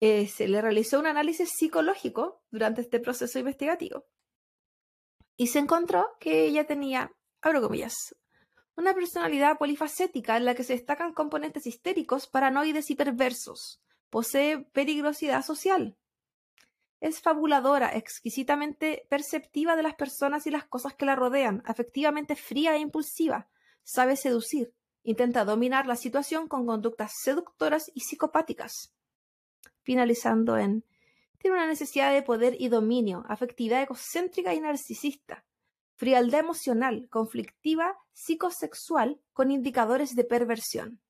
Eh, se le realizó un análisis psicológico durante este proceso investigativo y se encontró que ella tenía, abro comillas, una personalidad polifacética en la que se destacan componentes histéricos, paranoides y perversos. Posee peligrosidad social. Es fabuladora, exquisitamente perceptiva de las personas y las cosas que la rodean, afectivamente fría e impulsiva. Sabe seducir. Intenta dominar la situación con conductas seductoras y psicopáticas finalizando en tiene una necesidad de poder y dominio, afectividad egocéntrica y narcisista, frialdad emocional, conflictiva, psicosexual, con indicadores de perversión.